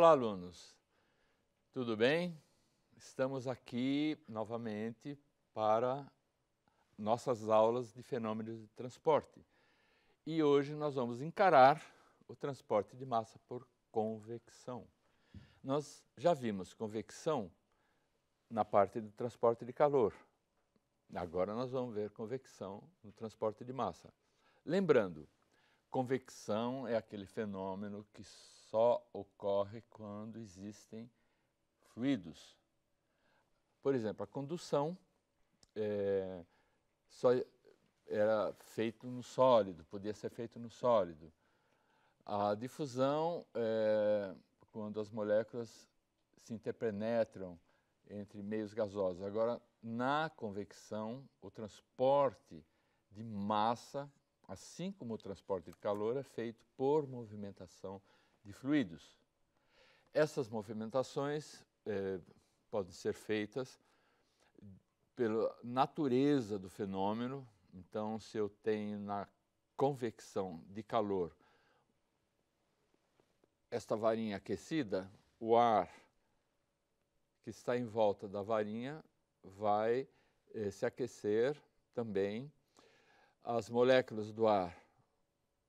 Olá, alunos. Tudo bem? Estamos aqui novamente para nossas aulas de fenômenos de transporte. E hoje nós vamos encarar o transporte de massa por convecção. Nós já vimos convecção na parte do transporte de calor. Agora nós vamos ver convecção no transporte de massa. Lembrando, convecção é aquele fenômeno que só ocorre quando existem fluidos. Por exemplo, a condução é, só era feito no sólido, podia ser feito no sólido. A difusão é quando as moléculas se interpenetram entre meios gasosos. Agora, na convecção, o transporte de massa, assim como o transporte de calor, é feito por movimentação de fluidos. Essas movimentações é, podem ser feitas pela natureza do fenômeno. Então, se eu tenho na convecção de calor esta varinha aquecida, o ar que está em volta da varinha vai eh, se aquecer também. As moléculas do ar,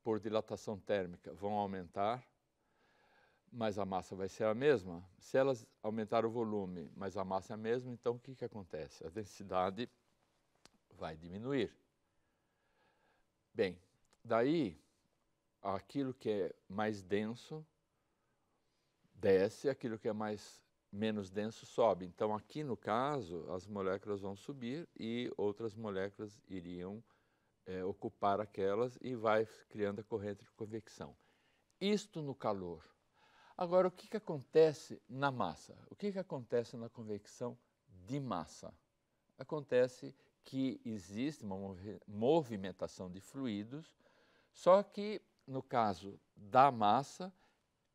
por dilatação térmica, vão aumentar mas a massa vai ser a mesma. Se elas aumentar o volume, mas a massa é a mesma, então o que, que acontece? A densidade vai diminuir. Bem, daí aquilo que é mais denso desce, aquilo que é mais menos denso sobe. Então aqui no caso as moléculas vão subir e outras moléculas iriam é, ocupar aquelas e vai criando a corrente de convecção. Isto no calor. Agora, o que, que acontece na massa? O que, que acontece na convecção de massa? Acontece que existe uma movimentação de fluidos, só que no caso da massa,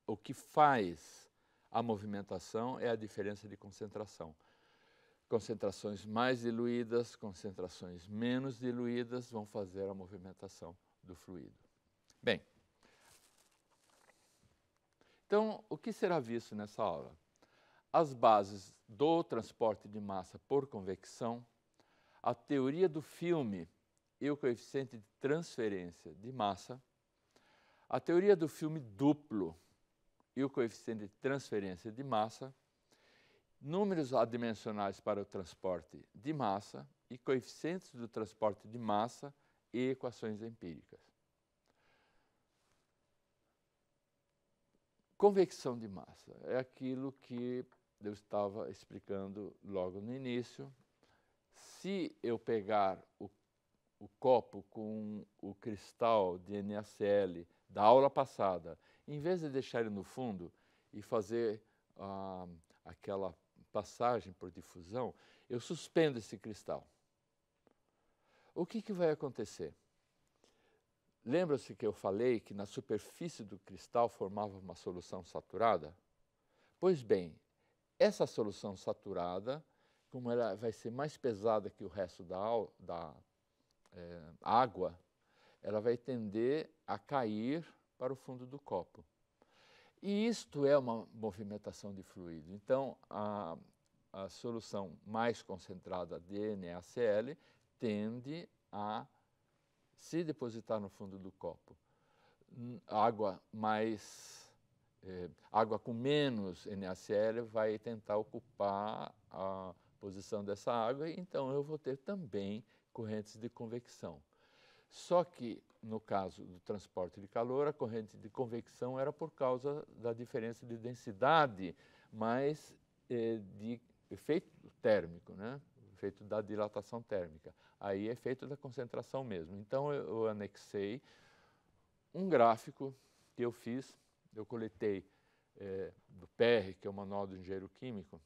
o que faz a movimentação é a diferença de concentração. Concentrações mais diluídas, concentrações menos diluídas vão fazer a movimentação do fluido. Bem, então, o que será visto nessa aula? As bases do transporte de massa por convecção, a teoria do filme e o coeficiente de transferência de massa, a teoria do filme duplo e o coeficiente de transferência de massa, números adimensionais para o transporte de massa e coeficientes do transporte de massa e equações empíricas. Convecção de massa é aquilo que eu estava explicando logo no início. Se eu pegar o, o copo com o cristal de NaCl da aula passada, em vez de deixar ele no fundo e fazer ah, aquela passagem por difusão, eu suspendo esse cristal. O que, que vai acontecer? Lembra-se que eu falei que na superfície do cristal formava uma solução saturada? Pois bem, essa solução saturada, como ela vai ser mais pesada que o resto da, da é, água, ela vai tender a cair para o fundo do copo. E isto é uma movimentação de fluido. Então, a, a solução mais concentrada de NaCl tende a se depositar no fundo do copo hum, água mais é, água com menos NaCl vai tentar ocupar a posição dessa água, então eu vou ter também correntes de convecção. Só que no caso do transporte de calor, a corrente de convecção era por causa da diferença de densidade, mas é, de efeito térmico, né? efeito da dilatação térmica. Aí é efeito da concentração mesmo. Então eu, anexei um gráfico que eu fiz, eu coletei é, do PR, que é o Manual do Engenheiro Químico,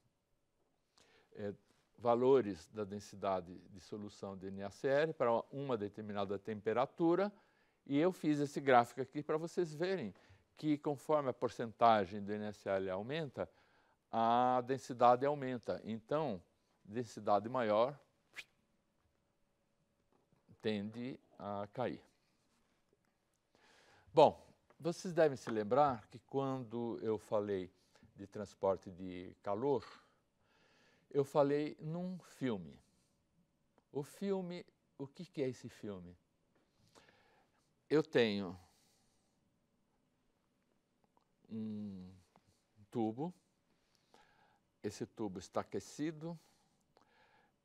é, valores da densidade de solução de NaCl para uma determinada temperatura, e eu fiz esse gráfico aqui para vocês verem que conforme a porcentagem do NaCl aumenta, a densidade aumenta. Então, densidade maior tende a cair. Bom, vocês devem se lembrar que quando eu falei de transporte de calor, eu falei num filme. O filme, o que, que é esse filme? Eu tenho um tubo, esse tubo está aquecido,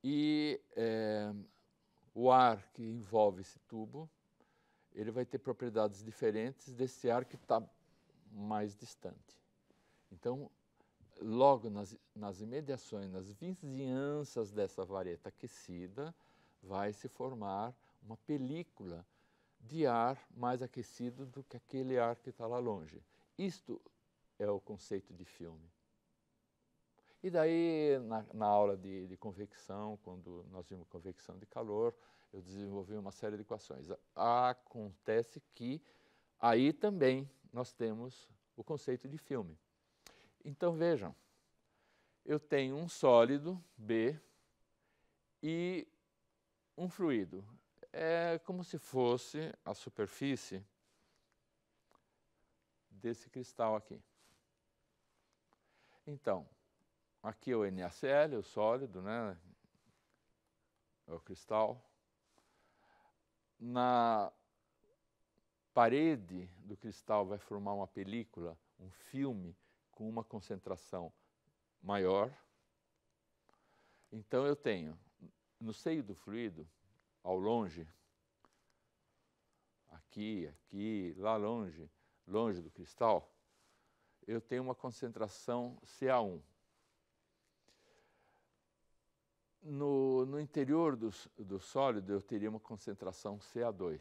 e é, o ar que envolve esse tubo, ele vai ter propriedades diferentes desse ar que está mais distante. Então, logo nas, nas imediações, nas vizinhanças dessa vareta aquecida, vai se formar uma película de ar mais aquecido do que aquele ar que está lá longe. Isto é o conceito de filme. E daí, na, na aula de, de, convecção, quando nós vimos convecção de calor, eu desenvolvi uma série de equações. Acontece que aí também nós temos o conceito de filme. Então vejam, eu tenho um sólido, B, e um fluido. É como se fosse a superfície desse cristal aqui. Então, Aqui é o NaCl, o sólido, né? É o cristal. Na parede do cristal vai formar uma película, um filme com uma concentração maior. Então eu tenho no seio do fluido, ao longe, aqui, aqui, lá longe, longe do cristal, eu tenho uma concentração CA1, no, no interior do, do sólido eu teria uma concentração CA2.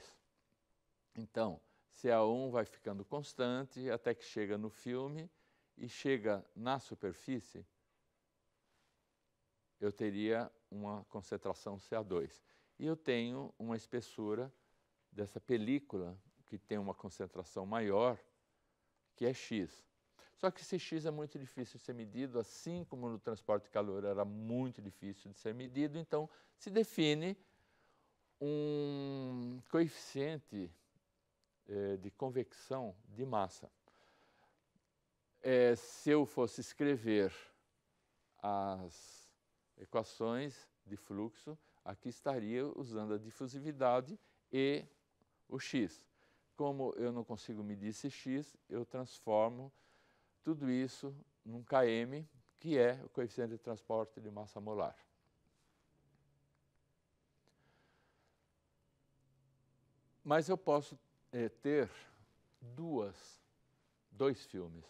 Então, CA1 vai ficando constante até que chega no filme e chega na superfície, eu teria uma concentração CA2. E eu tenho uma espessura dessa película que tem uma concentração maior, que é X. Só que esse X é muito difícil de ser medido, assim como no transporte de calor era muito difícil de ser medido, então se define um coeficiente eh, de convecção de massa. É, se eu fosse escrever as equações de fluxo, aqui estaria usando a difusividade e o x. Como eu não consigo medir esse x, eu transformo tudo isso num KM, que é o coeficiente de transporte de massa molar. Mas eu posso é, ter duas, dois filmes.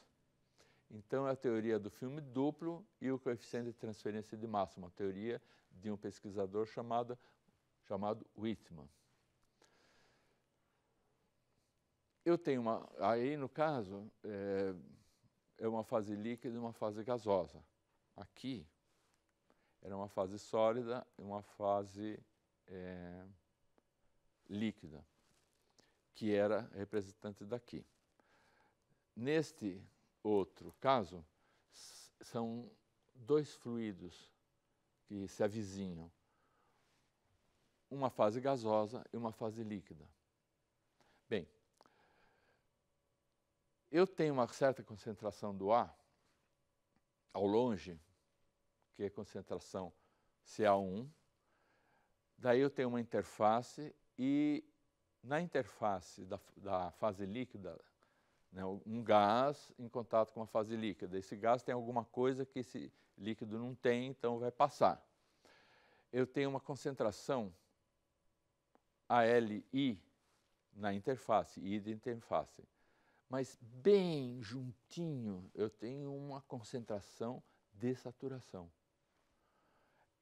Então, é a teoria do filme duplo e o coeficiente de transferência de massa, uma teoria de um pesquisador chamado, chamado Whitman. Eu tenho uma. Aí, no caso, é, é uma fase líquida e uma fase gasosa. Aqui era uma fase sólida e uma fase é, líquida, que era representante daqui. Neste outro caso, são dois fluidos que se avizinham, uma fase gasosa e uma fase líquida. Eu tenho uma certa concentração do A ao longe, que é concentração CA1. Daí eu tenho uma interface e na interface da, da fase líquida, né, um gás em contato com a fase líquida. Esse gás tem alguma coisa que esse líquido não tem, então vai passar. Eu tenho uma concentração ALI na interface, I de interface mas bem juntinho eu tenho uma concentração de saturação.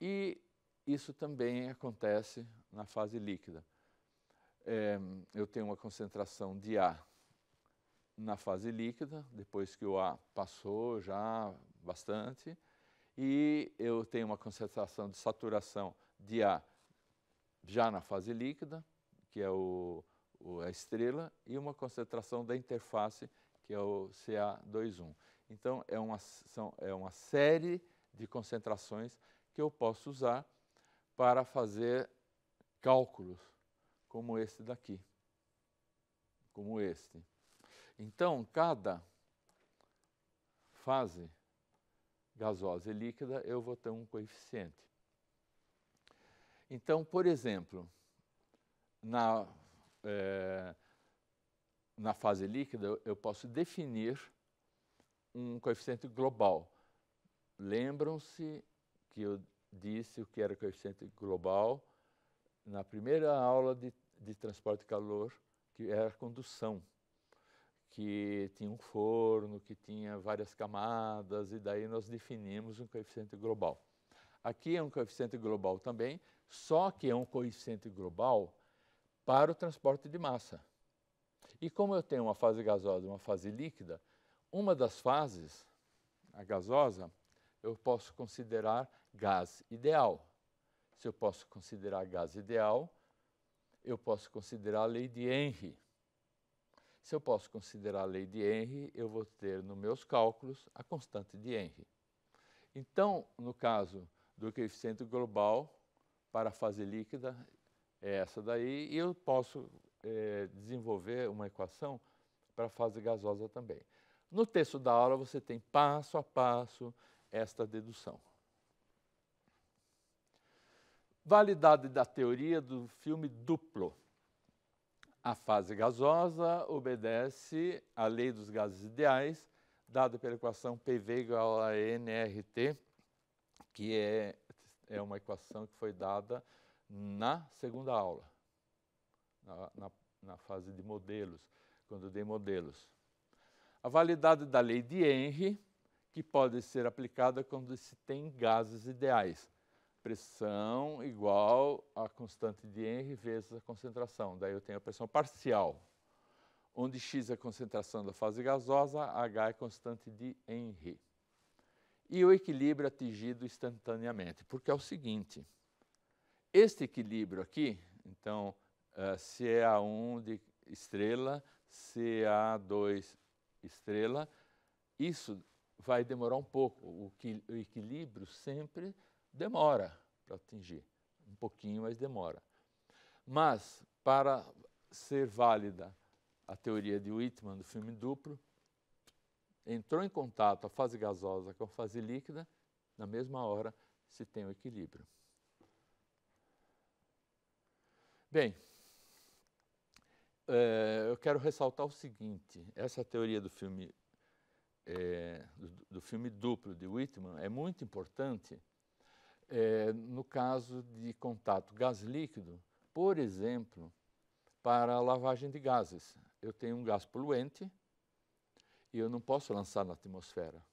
E isso também acontece na fase líquida. É, eu tenho uma concentração de A na fase líquida, depois que o A passou já bastante, e eu tenho uma concentração de saturação de A já na fase líquida, que é o a estrela e uma concentração da interface, que é o CA21. Então, é uma, são, é uma série de concentrações que eu posso usar para fazer cálculos como este daqui, como este. Então, cada fase gasosa e líquida, eu vou ter um coeficiente. Então, por exemplo, na é, na fase líquida, eu posso definir um coeficiente global. Lembram-se que eu disse o que era coeficiente global na primeira aula de, de transporte de calor, que era a condução, que tinha um forno, que tinha várias camadas, e daí nós definimos um coeficiente global. Aqui é um coeficiente global também, só que é um coeficiente global para o transporte de massa. E como eu tenho uma fase gasosa e uma fase líquida, uma das fases, a gasosa, eu posso considerar gás ideal. Se eu posso considerar gás ideal, eu posso considerar a lei de Henry. Se eu posso considerar a lei de Henry, eu vou ter nos meus cálculos a constante de Henry. Então, no caso do coeficiente global para a fase líquida, é essa daí, e eu posso é, desenvolver uma equação para a fase gasosa também. No texto da aula você tem passo a passo esta dedução. Validade da teoria do filme duplo. A fase gasosa obedece à lei dos gases ideais, dada pela equação PV igual a nRT, que é, é uma equação que foi dada na segunda aula, na, na, na fase de modelos, quando dei modelos. A validade da lei de Henry, que pode ser aplicada quando se tem gases ideais. Pressão igual à constante de Henry vezes a concentração. Daí eu tenho a pressão parcial, onde x é a concentração da fase gasosa, h é a constante de Henry. E o equilíbrio atingido instantaneamente, porque é o seguinte, este equilíbrio aqui, então, uh, a 1 de estrela, é a 2 estrela, isso vai demorar um pouco. O, o equilíbrio sempre demora para atingir. Um pouquinho, mas demora. Mas, para ser válida a teoria de Whitman do filme duplo, entrou em contato a fase gasosa com a fase líquida, na mesma hora se tem o equilíbrio. Bem, é, eu quero ressaltar o seguinte: essa teoria do filme é, do, do, filme duplo de Whitman é muito importante é, no caso de contato gás líquido, por exemplo, para lavagem de gases. Eu tenho um gás poluente e eu não posso lançar na atmosfera.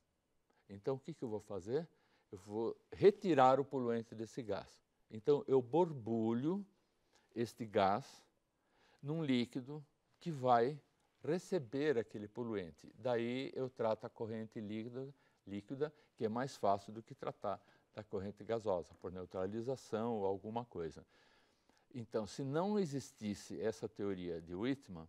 Então, o que, que eu vou fazer? Eu vou retirar o poluente desse gás. Então, eu borbulho este gás num líquido que vai receber aquele poluente. Daí eu trato a corrente líquida, líquida que é mais fácil do que tratar da corrente gasosa, por neutralização ou alguma coisa. Então, se não existisse essa teoria de Whitman,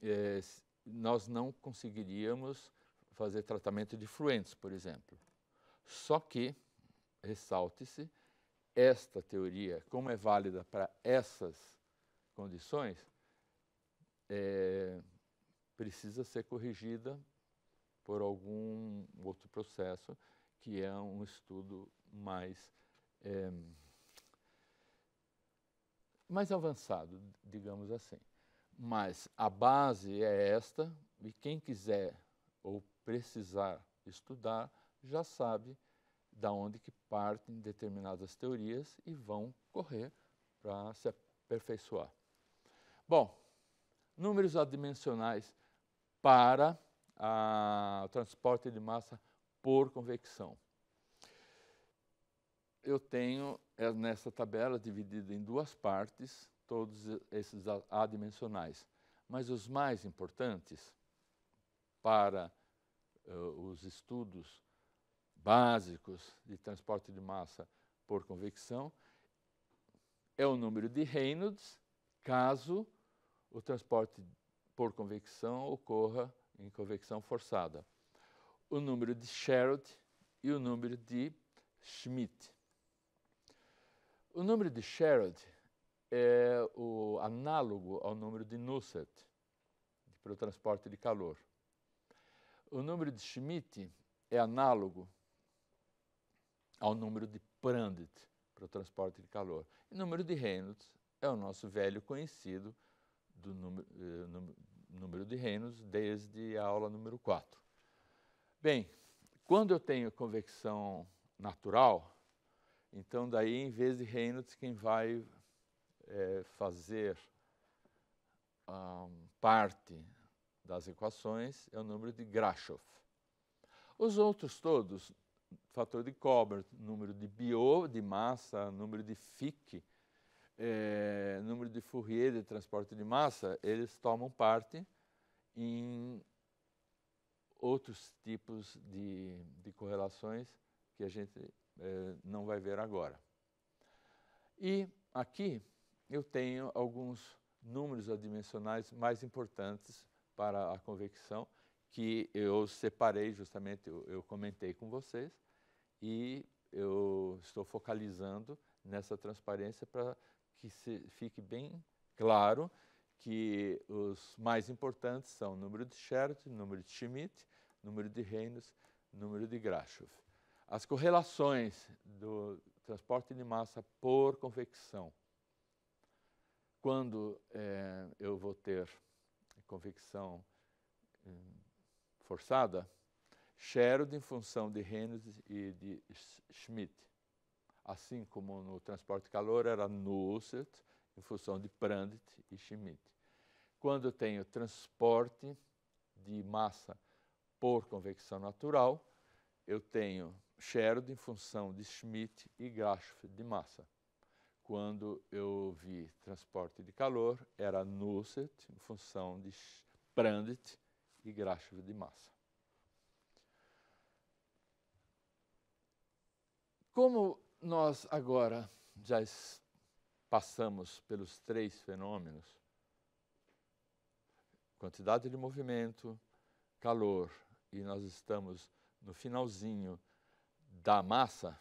é, nós não conseguiríamos fazer tratamento de fluentes, por exemplo. Só que, ressalte-se, esta teoria, como é válida para essas condições, é, precisa ser corrigida por algum outro processo, que é um estudo mais, é, mais avançado, digamos assim. Mas a base é esta, e quem quiser ou precisar estudar já sabe da onde que partem determinadas teorias e vão correr para se aperfeiçoar. Bom, números adimensionais para a, o transporte de massa por convecção. Eu tenho é nessa tabela dividida em duas partes todos esses adimensionais, mas os mais importantes para uh, os estudos básicos de transporte de massa por convecção é o número de Reynolds caso o transporte por convecção ocorra em convecção forçada, o número de Sherrod e o número de Schmidt. O número de Sherrod é o análogo ao número de Nusselt para o transporte de calor. O número de Schmidt é análogo ao número de Prandtl para o transporte de calor. E número de Reynolds é o nosso velho conhecido do número, eh, número de Reynolds desde a aula número 4. Bem, quando eu tenho convecção natural, então daí em vez de Reynolds quem vai eh, fazer um, parte das equações é o número de Grashof. Os outros todos fator de Coburn, número de Biot, de massa, número de Fick, é, eh, número de Fourier de transporte de massa, eles tomam parte em outros tipos de, de correlações que a gente é, não vai ver agora. E aqui eu tenho alguns números adimensionais mais importantes para a convecção que eu separei justamente, eu, eu comentei com vocês, e eu estou focalizando nessa transparência para que fique bem claro que os mais importantes são o número de o número de Schmidt, número de Reynolds, número de Grashof. As correlações do transporte de massa por convecção. Quando é, eu vou ter convecção eh, forçada, Sherrod em função de Reynolds e de Schmidt. Assim como no transporte de calor era Nusselt em função de Prandt e Schmidt. Quando tenho transporte de massa por convecção natural, eu tenho Sherrod em função de Schmidt e Grashof de massa. Quando eu vi transporte de calor, era Nusselt em função de Prandt e Grashof de massa. Como nós agora já passamos pelos três fenômenos, quantidade de movimento, calor, e nós estamos no finalzinho da massa,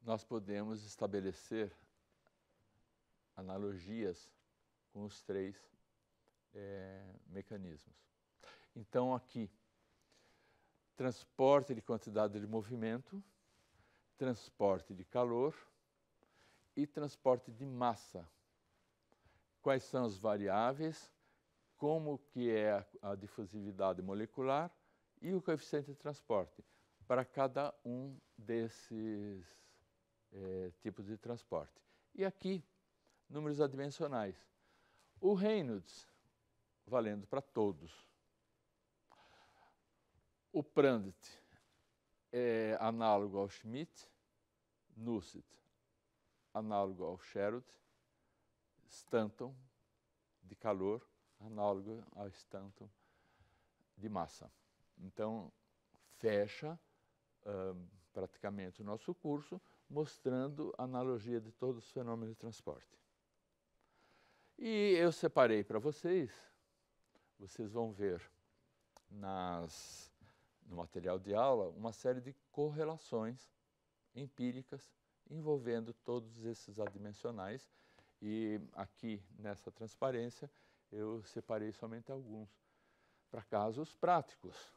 nós podemos estabelecer analogias com os três é, mecanismos. Então, aqui, transporte de quantidade de movimento, transporte de calor e transporte de massa. Quais são as variáveis, como que é a, a difusividade molecular e o coeficiente de transporte para cada um desses é, tipos de transporte. E aqui, números adimensionais. O Reynolds, valendo para todos. O Prandt é análogo ao Schmidt, Nusset análogo ao Sherrod, Stanton de calor análogo ao Stanton de massa. Então, fecha uh, praticamente o nosso curso mostrando a analogia de todos os fenômenos de transporte. E eu separei para vocês, vocês vão ver nas no material de aula uma série de correlações empíricas envolvendo todos esses adimensionais e aqui nessa transparência eu separei somente alguns para casos práticos.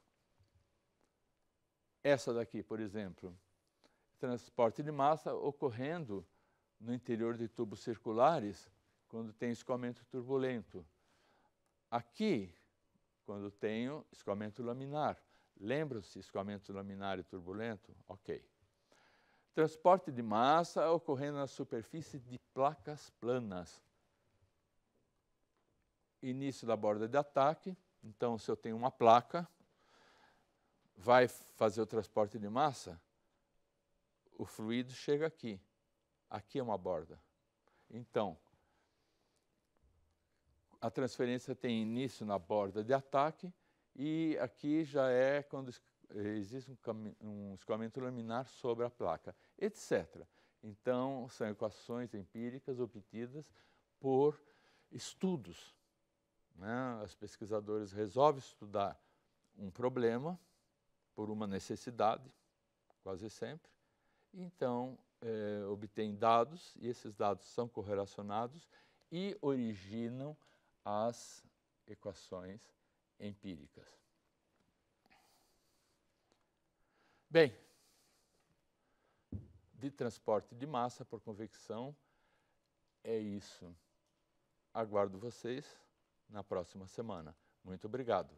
Essa daqui, por exemplo, transporte de massa ocorrendo no interior de tubos circulares quando tem escoamento turbulento. Aqui, quando tenho escoamento laminar. Lembram-se, escoamento laminar e turbulento? Ok. Transporte de massa ocorrendo na superfície de placas planas. Início da borda de ataque. Então, se eu tenho uma placa, vai fazer o transporte de massa, o fluido chega aqui. Aqui é uma borda. Então, a transferência tem início na borda de ataque e aqui já é quando eh, existe um, um escoamento laminar sobre a placa, etc. Então, são equações empíricas obtidas por estudos. Né? Os pesquisadores resolvem estudar um problema por uma necessidade, quase sempre, então é, dados, e esses dados são correlacionados e originam as equações empíricas. Bem, de transporte de massa por convecção é isso. Aguardo vocês na próxima semana. Muito obrigado.